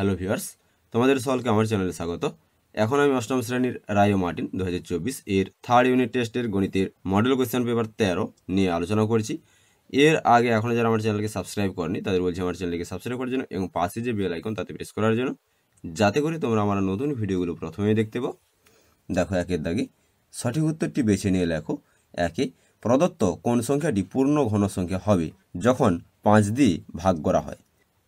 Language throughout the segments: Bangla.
হ্যালো ভিউয়ার্স তোমাদের সকলকে আমার চ্যানেলে স্বাগত এখন আমি অষ্টম শ্রেণীর রায়ো মার্টিন দু এর থার্ড ইউনিট টেস্টের গণিতের মডেল কোয়েশ্চেন পেপার তেরো নিয়ে আলোচনা করছি এর আগে এখনও যারা আমার চ্যানেলকে সাবস্ক্রাইব করেনি তাদের বলছি আমার চ্যানেলকে সাবস্ক্রাইব করার জন্য এবং পাশে যে বেল আইকন তাতে প্রেস করার জন্য যাতে করে তোমরা আমার নতুন ভিডিওগুলো প্রথমেই দেখতে পাও দেখো একের দাগে সঠিক উত্তরটি বেছে নিয়ে লেখো একে প্রদত্ত কোন সংখ্যাটি পূর্ণ ঘন সংখ্যা হবে যখন পাঁচ দিয়ে ভাগ করা হয়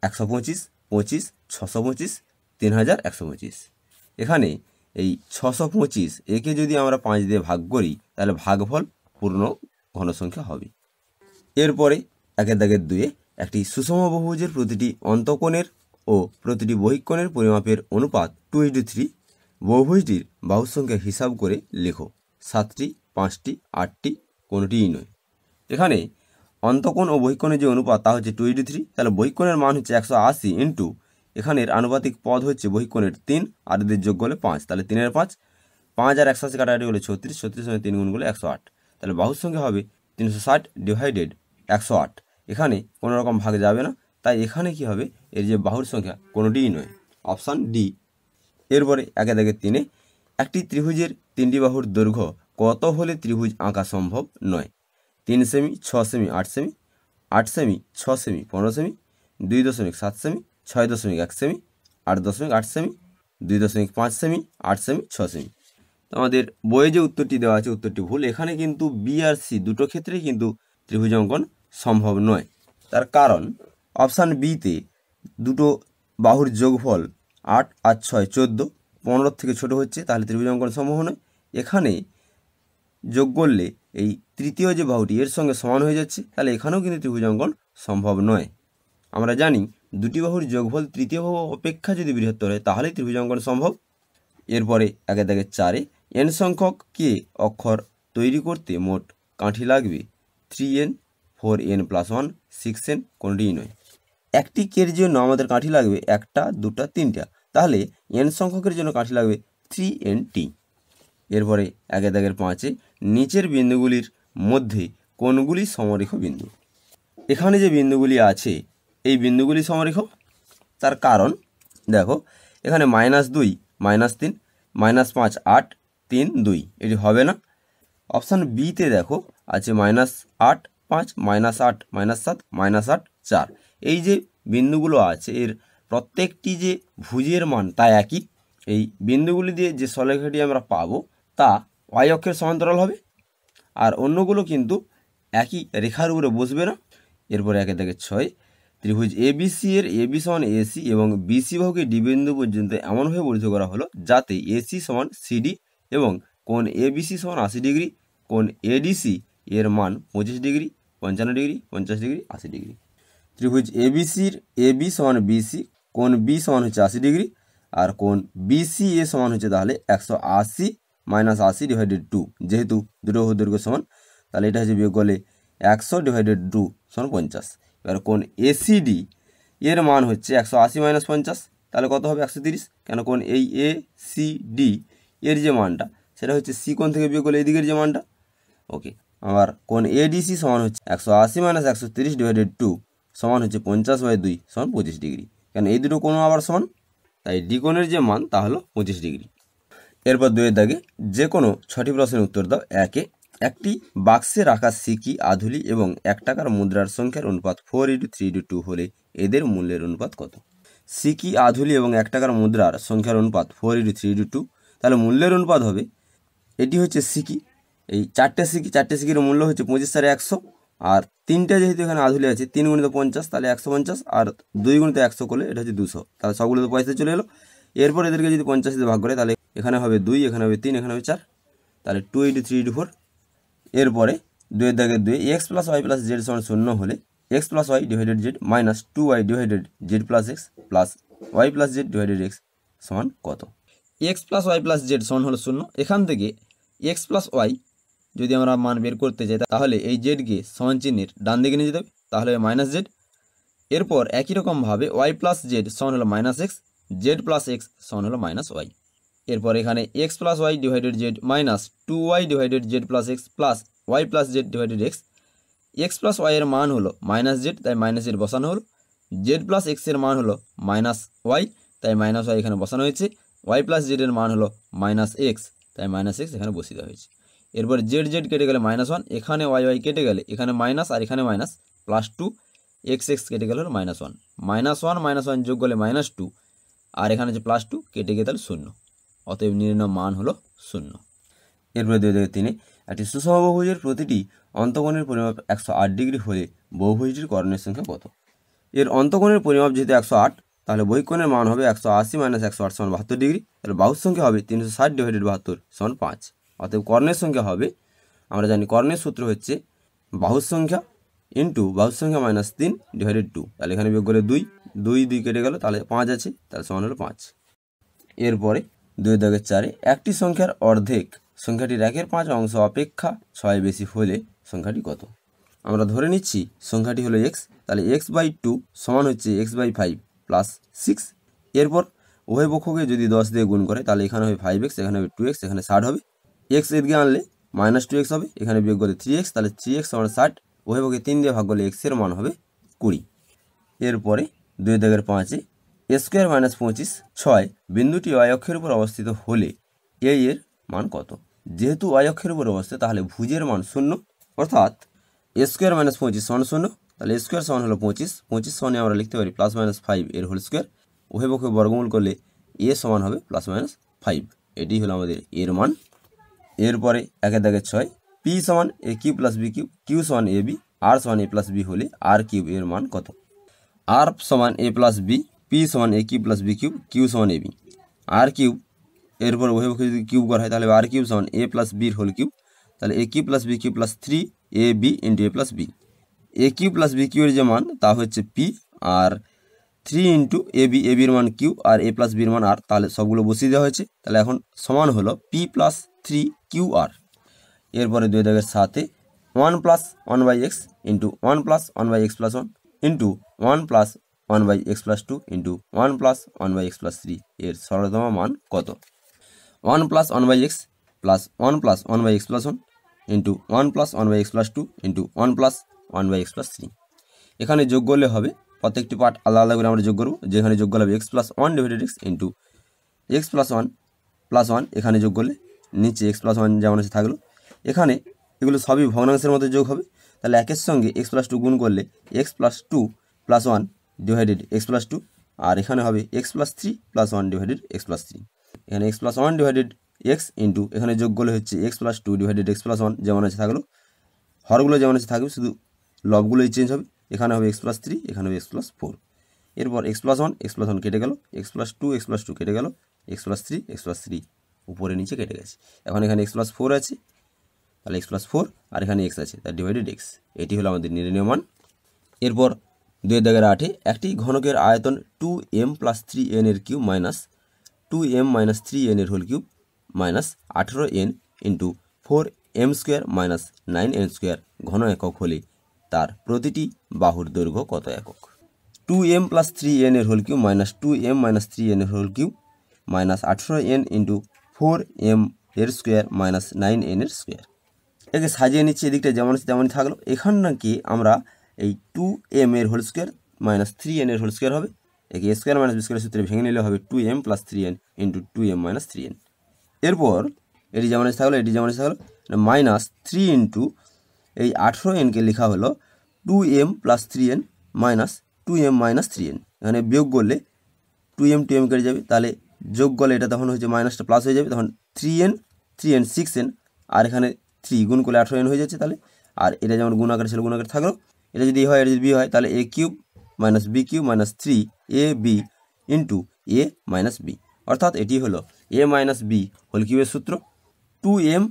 একশো পঁচিশ পঁচিশ ছশো পঁচিশ তিন হাজার একশো পঁচিশ এখানে এই ছশো পঁচিশ একে যদি আমরা পাঁচ দিয়ে ভাগ করি তাহলে ভাগফল পূর্ণ ঘনসংখ্যা হবে এরপরে একের দাগের দুয়ে একটি সুষম বহুভুজের প্রতিটি অন্তকোণের ও প্রতিটি বহিকোণের পরিমাপের অনুপাত টু ইন্টু থ্রি বহুভুজটির বাহু সংখ্যা হিসাব করে লেখো সাতটি পাঁচটি আটটি কোনোটিই নয় এখানে অন্তকোণ ও বহিকোণের যে অনুপাত তা হচ্ছে টু এইটি থ্রি তাহলে বহিকোণের মান হচ্ছে একশো আশি ইন্টু এখানের আনুপাতিক পদ হচ্ছে বহিকোণের তিন আর এদের যোগ হলে পাঁচ তাহলে তিনের পাঁচ পাঁচ আর একশো আশি কাটাটি হলে ছত্রিশ ছত্রিশ সঙ্গে তিন গুণগুলো একশো আট তাহলে বাহুর সঙ্গে হবে তিনশো ষাট ডিভাইডেড একশো আট এখানে কোনো রকম ভাগ যাবে না তাই এখানে কি হবে এর যে বাহুর সংখ্যা কোনোটিই নয় অপশান ডি এরপরে একে দাগে তিনে একটি ত্রিভুজের তিনটি বাহুর দৈর্ঘ্য কত হলে ত্রিভুজ আঁকা সম্ভব নয় তিন সেমি ছ সেমি আট সেমি আট সেমি ছ সেমি পনেরো সেমি দুই দশমিক সাত সেমি ছয় দশমিক এক সেমি আট দশমিক আট সেমি দুই দশমিক পাঁচ সেমি আট সেমি ছ সেমি আমাদের বইয়ে যে উত্তরটি দেওয়া আছে উত্তরটি ভুল এখানে কিন্তু বি আর সি দুটো ক্ষেত্রেই কিন্তু ত্রিভুজ অঙ্কন সম্ভব নয় তার কারণ অপশান বিতে দুটো বাহুর যোগফল আট আর ছয় চোদ্দো পনেরো থেকে ছোট হচ্ছে তাহলে ত্রিভুজ অঙ্কন সম্ভব নয় এখানে যোগ করলে এই তৃতীয় যে বাহুটি এর সঙ্গে সমান হয়ে যাচ্ছে তাহলে এখানেও কিন্তু অঙ্কন সম্ভব নয় আমরা জানি দুটি বাহুর যোগফল তৃতীয় বাহু অপেক্ষা যদি বৃহত্তর হয় তাহলেই অঙ্কন সম্ভব এরপরে একে দাগে চারে এন সংখ্যক কে অক্ষর তৈরি করতে মোট কাঠি লাগবে three N four N plus one six N কোনটিই নয় একটি কের জন্য আমাদের কাঠি লাগবে একটা দুটা তিনটা তাহলে এন সংখ্যকের জন্য কাঠি লাগবে থ্রি এন টি এরপরে একে দাগের পাঁচে নিচের বিন্দুগুলির মধ্যে কোনগুলি সমরেখ বিন্দু এখানে যে বিন্দুগুলি আছে এই বিন্দুগুলি সমরেখ তার কারণ দেখো এখানে মাইনাস দুই মাইনাস তিন মাইনাস পাঁচ আট তিন দুই এটি হবে না অপশান বিতে দেখো আছে মাইনাস আট পাঁচ মাইনাস আট মাইনাস সাত মাইনাস আট চার এই যে বিন্দুগুলো আছে এর প্রত্যেকটি যে ভুজের মান তা একই এই বিন্দুগুলি দিয়ে যে সলেখাটি আমরা পাবো তা ওয়াই অক্ষের সমান্তরাল হবে আর অন্যগুলো কিন্তু একই রেখার উপরে বসবে না এরপরে একে থেকে ছয় ত্রিভুজ এ সি এর এবি সমান এসি এবং বিসি বাহুকে ডি বিন্দু পর্যন্ত এমনভাবে বর্ধিত করা হলো যাতে এসি সমান সিডি এবং কোন এবিসি সমান আশি ডিগ্রি কোন এডিসি এর মান পঁচিশ ডিগ্রি পঞ্চান্ন ডিগ্রি পঞ্চাশ ডিগ্রি আশি ডিগ্রি ত্রিভুজ এ এ এবি সমান বিসি কোন বি সমান হচ্ছে আশি ডিগ্রি আর কোন বিসি এ সমান হচ্ছে তাহলে একশো আশি মাইনাস আশি ডিভাইডেড টু যেহেতু দুটো দৈর্ঘ্য সমান তাহলে এটা হচ্ছে বিয়োগ করলে একশো ডিভাইডেড টু সমান পঞ্চাশ এবার কোন এসিডি এর মান হচ্ছে একশো আশি মাইনাস পঞ্চাশ তাহলে কত হবে একশো তিরিশ কেন কোন এই এ সি ডি এর যে মানটা সেটা হচ্ছে সি কোন থেকে বিয়োগ করলে এদিকের যে মানটা ওকে আবার কোন এডিসি সমান হচ্ছে একশো আশি মাইনাস একশো তিরিশ ডিভাইডেড টু সমান হচ্ছে পঞ্চাশ বাই দুই সমান পঁচিশ ডিগ্রি কেন এই দুটো কোনো আবার সমান তাই ডি কোনের যে মান তা হলো পঁচিশ ডিগ্রি এরপর দুয়ের দাগে যে কোনো ছটি প্রশ্নের উত্তর দাও একে একটি বাক্সে রাখা সিকি আধুলি এবং এক টাকার মুদ্রার সংখ্যার অনুপাত four into three into two হলে এদের মূল্যের অনুপাত কত সিকি আধুলি এবং এক টাকার মুদ্রার সংখ্যার অনুপাত four into three into two তাহলে মূল্যের অনুপাত হবে এটি হচ্ছে সিকি এই চারটে সিকি চারটে সিকির মূল্য হচ্ছে পঁচিশ সাড়ে একশো আর তিনটে যেহেতু এখানে আধুলি আছে তিন গুণিত পঞ্চাশ তাহলে একশো পঞ্চাশ আর দুই গুণিত একশো করলে এটা হচ্ছে দুশো তাহলে সবগুলো তো পয়সা চলে এলো এরপর এদেরকে যদি পঞ্চাশ ভাগ করে তাহলে এখানে হবে দুই এখানে হবে তিন এখানে হবে চার তাহলে two into three into four এরপরে দুয়ের দাগে দুই X plus Y plus Z সমান শূন্য হলে X plus Y divided Z minus two Y divided Z plus X plus Y plus Z divided X সমান কত X plus Y plus Z সমান হলো শূন্য এখান থেকে এক্স প্লাস ওয়াই যদি আমরা মান বের করতে চাই তাহলে এই জেডকে সমান চিহ্নের ডান দিকে নিয়ে যেতে হবে তাহলে মাইনাস জেড এরপর একই রকমভাবে ওয়াই প্লাস জেড সমান হলো minus X Z plus X সমান হলো মাইনাস ওয়াই এরপর এখানে X plus Y divided Z minus two Y divided Z plus X plus Y plus Z divided X X plus ওয়াইয়ের মান হলো মাইনাস জেড তাই মাইনাস জেড বসানো হলো জেড প্লাস এক্সের মান হলো মাইনাস ওয়াই তাই মাইনাস ওয়াই এখানে বসানো হয়েছে ওয়াই প্লাস জেডের মান হলো মাইনাস এক্স তাই মাইনাস এক্স এখানে বসিয়ে দেওয়া হয়েছে এরপর জেড জেড কেটে গেলে মাইনাস ওয়ান এখানে ওয়াই ওয়াই কেটে গেলে এখানে মাইনাস আর এখানে minus plus two X X কেটে গেলে হলো minus one minus one minus one যোগ করলে মাইনাস টু আর এখানে যে প্লাস টু কেটে গিয়ে তাহলে শূন্য অতএব নির্ণয় মান হলো শূন্য এরপরে দুই থেকে তিনে একটি সুষম বহুভুজের প্রতিটি অন্তকোণের পরিমাপ একশো আট ডিগ্রি হলে বহুভুজটির কর্ণের সংখ্যা কত এর অন্তকোণের পরিমাপ যেহেতু একশো আট তাহলে বৈকোণের মান হবে একশো আশি মাইনাস একশো আট সমান বাহাত্তর ডিগ্রি তাহলে বাহুর সংখ্যা হবে তিনশো ষাট ডিভাইডেড বাহাত্তর সমান পাঁচ অতএব কর্ণের সংখ্যা হবে আমরা জানি কর্ণের সূত্র হচ্ছে বাহুর সংখ্যা ইন্টু বাহুর সংখ্যা মাইনাস তিন ডিভাইডেড টু তাহলে এখানে বিয়োগ করে দুই দুই দুই কেটে গেল তাহলে পাঁচ আছে তাহলে সমান হলো পাঁচ এরপরে দুই দগে চারে একটি সংখ্যার অর্ধেক সংখ্যাটির একের পাঁচ অংশ অপেক্ষা ছয় বেশি হলে সংখ্যাটি কত আমরা ধরে নিচ্ছি সংখ্যাটি হলো এক্স তাহলে এক্স বাই টু সমান হচ্ছে X by five plus six এরপর উভয় পক্ষকে যদি দশ দিয়ে গুণ করে তাহলে এখানে হবে ফাইভ এক্স এখানে হবে টু এক্স এখানে ষাট হবে এক্স এদিকে আনলে মাইনাস টু এক্স হবে এখানে বিয়োগ করে থ্রি এক্স তাহলে থ্রি এক্স সমান ষাট উভয় পক্ষে তিন দিয়ে ভাগ করলে এক্সের মান হবে কুড়ি এরপরে দুই দাগের পাঁচে স্কোয়ার মাইনাস পঁচিশ ছয় বিন্দুটি ওয়াই অক্ষের উপর অবস্থিত হলে এ এর মান কত যেহেতু ওয়াই অক্ষের উপর অবস্থিত তাহলে ভুজের মান শূন্য অর্থাৎ এ স্কোয়ার মাইনাস পঁচিশ সমান শূন্য তাহলে স্কোয়ার সমান হলো পঁচিশ পঁচিশ সমানে আমরা লিখতে পারি প্লাস মাইনাস ফাইভ এর হোল স্কোয়ার উভয় পক্ষে বর্গমূল করলে এ সমান হবে প্লাস মাইনাস ফাইভ এটি হলো আমাদের এর মান এরপরে একে দাগে ছয় পি সমান A cube plus B cube Q সমান এ বি আর সমান এ প্লাস বি হলে আর কিউ এর মান কত আর সমান এ প্লাস বি পি সমান A cube plus B cube Q সমান এ বি আর কিউব এরপর ওভাবে যদি কিউব করা হয় তাহলে আর কিউব সমান এ প্লাস বির হোল কিউব তাহলে A cube plus B cube plus three A B into A plus B A cube plus B কিউর যে মান তা হচ্ছে পি আর three into A B A বির মান কিউ আর এ প্লাস বির মান আর তাহলে সবগুলো বসিয়ে দেওয়া হয়েছে তাহলে এখন সমান হল পি প্লাস থ্রি কিউ আর এরপরে দুই দাগের সাথে one plus one by X into one plus one by X plus one into one plus one by X plus two into one plus one by X plus three এর সরলতম মান কত one plus one by X plus one plus one by X plus one into one plus one by X plus two into one plus one by X plus three এখানে যোগ করলে হবে প্রত্যেকটি পার্ট আলাদা আলাদা করে আমরা যোগ করবো যেখানে যোগ করলে হবে X plus one divided X into X plus one plus one এখানে যোগ করলে নিচে এক্স প্লাস ওয়ান যেমন আছে থাকলো এখানে এগুলো সবই ভগ্নাংশের মতো যোগ হবে তাহলে একের সঙ্গে এক্স প্লাস টু গুণ করলে X plus two plus one divided X plus two আর এখানে হবে X plus three plus one divided X plus three এখানে X plus one divided X into এখানে যোগ করলে হচ্ছে X plus two divided X plus one যেমন আছে থাকলো হরগুলো যেমন আছে থাকবে শুধু লবগুলোই চেঞ্জ হবে এখানে হবে এক্স প্লাস থ্রি এখানে হবে এক্স প্লাস ফোর এরপর X plus one X plus one কেটে গেল X plus two X plus two কেটে গেল X plus three X plus three উপরে নিচে কেটে গেছে এখন এখানে এক্স প্লাস ফোর আছে তাহলে এক্স প্লাস ফোর আর এখানে এক্স আছে তার ডিভাইডেড এক্স এটি হলো আমাদের নির্ণয় মান এরপর দুই দাগের আটে একটি ঘনকের আয়তন two M plus three N এর cube minus two M minus three N এর হোল কিউব মাইনাস আঠেরো N into four M square minus nine N square ঘন একক হলে তার প্রতিটি বাহুর দৈর্ঘ্য কত একক two M plus three N এর whole cube minus two M minus three N এর হোল কিউব মাইনাস আঠেরো এন ইন্টু ফোর এম এর স্কোয়ার মাইনাস নাইন এন এর স্কোয়ার একে সাজিয়ে নিচ্ছি এদিকটা যেমন তেমনই থাকলো এখান নাকি আমরা এই টু এম এর whole square minus three N এর হোল স্কোয়ার হবে একে A square minus B square সূত্রে ভেঙে নিলে হবে two M plus three N into two M minus three N এরপর এটি যেমন এসে থাকলো এটি যেমন এসে থাকলো মাইনাস থ্রি ইন্টু এই আঠেরো এনকে লেখা হলো two M plus three N minus two M minus three N এখানে বিয়োগ করলে টু এম টু এম কেটে যাবে তাহলে যোগ করলে এটা তখন হচ্ছে মাইনাসটা প্লাস হয়ে যাবে তখন three N three N six N আর এখানে থ্রি গুণ করলে আঠেরো এন হয়ে যাচ্ছে তাহলে আর এটা যেমন গুণ ছিল গুণ থাকলো এটা যদি এ হয় এটা যদি বি হয় তাহলে A cube minus B cube minus three A B into A minus B অর্থাৎ এটি হলো এ মাইনাস বি হোল কিউবের সূত্র two M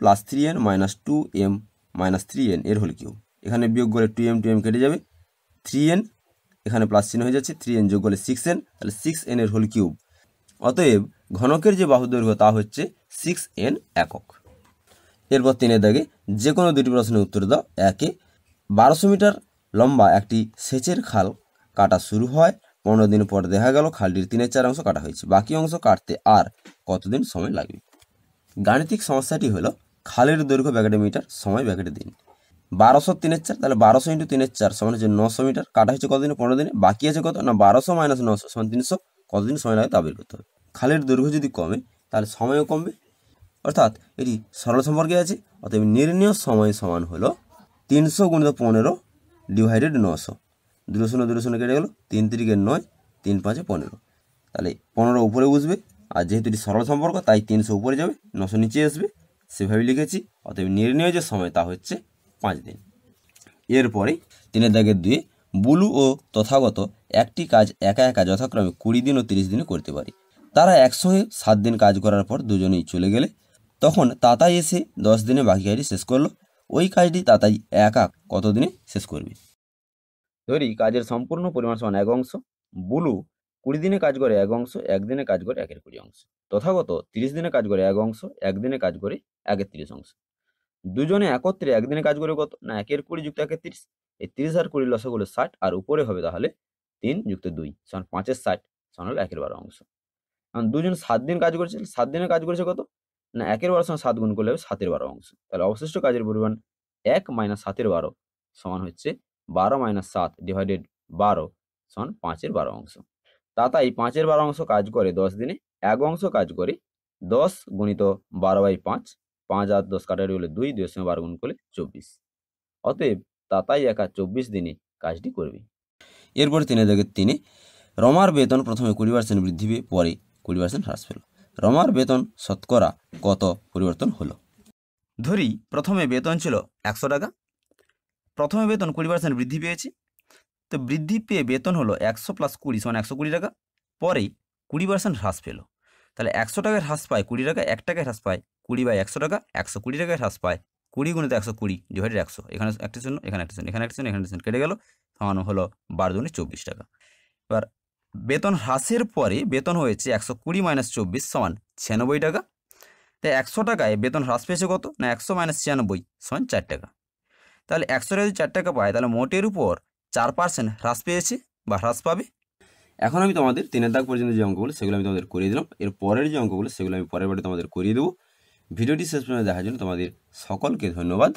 plus three N minus two M minus three N এর হোল কিউব এখানে বিয়োগ করে টু এম টু এম কেটে যাবে থ্রি এন এখানে প্লাস চিহ্ন হয়ে যাচ্ছে থ্রি এন যোগ করলে সিক্স এন তাহলে সিক্স এন এর হোল কিউব অতএব ঘনকের যে বাহু দৈর্ঘ্য তা হচ্ছে সিক্স এন একক এরপর তিনের দাগে যে কোনো দুটি প্রশ্নের উত্তর দাও একে বারোশো মিটার লম্বা একটি সেচের খাল কাটা শুরু হয় পনেরো দিন পর দেখা গেল খালটির তিনের চার অংশ কাটা হয়েছে বাকি অংশ কাটতে আর কতদিন সময় লাগবে গাণিতিক সমস্যাটি হলো খালের দৈর্ঘ্য ব্যাকেটে মিটার সময় ব্যাকেটে দিন বারোশো তিনের চার তাহলে বারোশো ইন্টু তিনের চার সমান হচ্ছে নশো মিটার কাটা হয়েছে কতদিন পনেরো দিনে বাকি আছে কত না বারোশো মাইনাস নশো সমান তিনশো কতদিন সময় লাগে তা বের করতে হবে খালের দৈর্ঘ্য যদি কমে তাহলে সময়ও কমবে অর্থাৎ এটি সরল সম্পর্কে আছে অতএব নির্ণয় সময় সমান হলো তিনশো গুণিত পনেরো ডিভাইডেড নশো দুটো শূন্য দুশো শূন্য কেটে গেলো তিন তিরিকে নয় তিন পাঁচে পনেরো তাহলে পনেরো উপরে বসবে আর যেহেতু এটি সরল সম্পর্ক তাই তিনশো উপরে যাবে নশো নিচে আসবে সেভাবে লিখেছি অতএব নির্ণয় যে সময় তা হচ্ছে পাঁচ দিন এরপরে তিনের দাগের দিয়ে বুলু ও তথাগত একটি কাজ একা একা যথাক্রমে কুড়ি দিন ও তিরিশ দিনে করতে পারে তারা একশো হয়ে সাত দিন কাজ করার পর দুজনেই চলে গেলে তখন তাতাই এসে দশ দিনে বাকি কাজটি শেষ করলো ওই কাজটি তাতাই এক আক কতদিনে শেষ করবে ধরি কাজের সম্পূর্ণ পরিমাণ সমান এক অংশ বুলু কুড়ি দিনে কাজ করে এক অংশ একদিনে কাজ করে একের কুড়ি অংশ তথাগত তিরিশ দিনে কাজ করে এক অংশ একদিনে কাজ করে একের তিরিশ অংশ দুজনে একত্রে একদিনে কাজ করে কত না একের কুড়ি যুক্ত একের তিরিশ এই তিরিশ আর কুড়ির লসক ষাট আর উপরে হবে তাহলে তিন যুক্ত দুই সমান পাঁচের ষাট সমান হলো একের বারো অংশ কারণ দুজন সাত দিন কাজ করেছে সাত দিনে কাজ করেছে কত না একের বারো সময় সাত গুণ করলে হবে সাতের বারো অংশ তাহলে অবশিষ্ট কাজের পরিমাণ এক মাইনাস সাতের বারো সমান হচ্ছে বারো মাইনাস সাত ডিভাইডেড বারো সমান পাঁচের বারো অংশ তা তাই পাঁচের বারো অংশ কাজ করে দশ দিনে এক অংশ কাজ করে দশ গুণিত বারো বাই পাঁচ পাঁচ আর দশ কাটারি হলে দুই দুই সময় বারো গুণ করলে চব্বিশ অতএব তাতাই একা চব্বিশ দিনে কাজটি করবে এরপর তিনি দেখে তিনি রমার বেতন প্রথমে কুড়ি পার্সেন্ট বৃদ্ধি পেয়ে পরে কুড়ি পার্সেন্ট হ্রাস পেল রমার বেতন শতকরা কত পরিবর্তন হলো ধরি প্রথমে বেতন ছিল একশো টাকা প্রথমে বেতন কুড়ি পার্সেন্ট বৃদ্ধি পেয়েছে তো বৃদ্ধি পেয়ে বেতন হলো একশো প্লাস কুড়ি সমান একশো কুড়ি টাকা পরে কুড়ি পার্সেন্ট হ্রাস পেল তাহলে একশো টাকায় হ্রাস পায় কুড়ি টাকা এক টাকায় হ্রাস পায় কুড়ি বাই একশো টাকা একশো কুড়ি টাকায় হ্রাস পায় কুড়ি গুণিত একশো কুড়ি ডিভাইডেড একশো এখানে একটা শূন্য এখানে একটা শূন্য এখানে একটি শূন্য এখানে একটি শূন্য কেটে গেল সমান হলো বারো দুনে চব্বিশ টাকা এবার বেতন হ্রাসের পরে বেতন হয়েছে একশো কুড়ি মাইনাস চব্বিশ সমান ছিয়ানব্বই টাকা তাই একশো টাকায় বেতন হ্রাস পেয়েছে কত না একশো মাইনাস ছিয়ানব্বই সমান চার টাকা তাহলে একশোটা যদি চার টাকা পায় তাহলে মোটের উপর চার পার্সেন্ট হ্রাস পেয়েছে বা হ্রাস পাবে এখন আমি তোমাদের তিনের দাগ পর্যন্ত যে অঙ্কগুলো সেগুলো আমি তোমাদের করিয়ে দিলাম এর পরের যে অঙ্কগুলো সেগুলো আমি পরের বারে তোমাদের করিয়ে দেবো ভিডিওটি শেষ পর্যন্ত দেখার জন্য তোমাদের সকলকে ধন্যবাদ